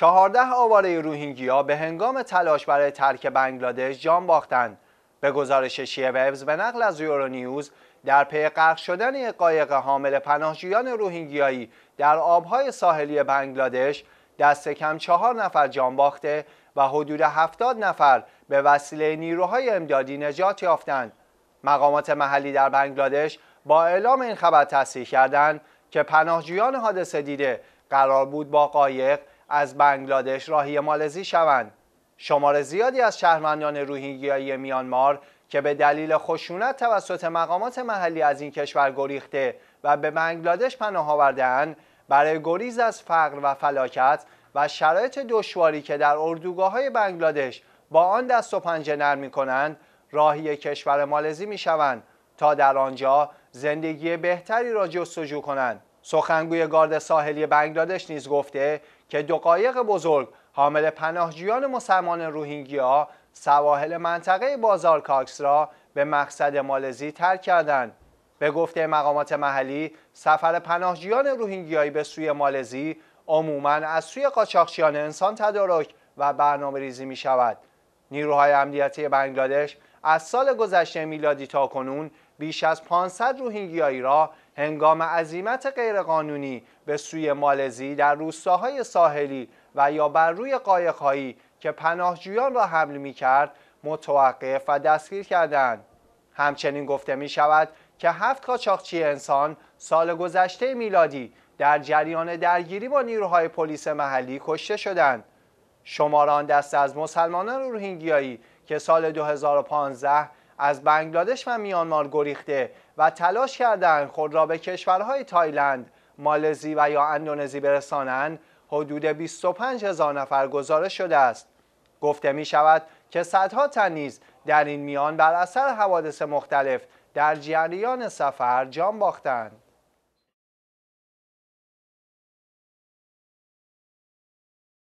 چهارده آواره روهینگیا به هنگام تلاش برای ترک بنگلادش جان باختند به گزارش افز به نقل از یورونیوز در پی غرق شدن یک قایق حامل پناهجویان روهینگیایی در آبهای ساحلی بنگلادش دست کم چهار نفر جان باخته و حدود هفتاد نفر به وسیله نیروهای امدادی نجات یافتند مقامات محلی در بنگلادش با اعلام این خبر تصریح کردند که پناهجویان حادثه دیده قرار بود با قایق از بنگلادش راهی مالزی شوند شمار زیادی از شهروندان روهینگیایی میانمار که به دلیل خشونت توسط مقامات محلی از این کشور گریخته و به بنگلادش پناه آوردهاند برای گریز از فقر و فلاکت و شرایط دشواری که در اردوگاه های بنگلادش با آن دست و پنجه نرم کنند راهی کشور مالزی می شوند تا در آنجا زندگی بهتری را جستجو کنند سخنگوی گارد ساحلی بنگلادش نیز گفته که دو قایق بزرگ حامل پناهجویان مسلمان روهینگیا سواحل منطقه بازار کاکس را به مقصد مالزی ترک کردند. به گفته مقامات محلی سفر پناهجویان روهینگیایی به سوی مالزی عموما از سوی قاچاقچیان انسان تدارک و برنامه ریزی می شود. نیروهای امنیتی بنگلادش از سال گذشته میلادی تا کنون بیش از 500 روهینگیایی را هنگام عزیمت غیرقانونی به سوی مالزی در روستاهای ساحلی و یا بر روی قایقهایی که پناهجویان را حمل می کرد متوقف و دستگیر کردند. همچنین گفته می شود که هفت قاچاقچی انسان سال گذشته میلادی در جریان درگیری با نیروهای پلیس محلی کشته شدند شماران دست از مسلمانان روهینگیایی که سال 2015 از بنگلادش و میانمار گریخته و تلاش کردند خود را به کشورهای تایلند، مالزی و یا اندونزی برسانند حدود 25 هزار نفر گزارش شده است. گفته می شود که صدها تن نیز در این میان بر اثر حوادث مختلف در جریان سفر جان باختند.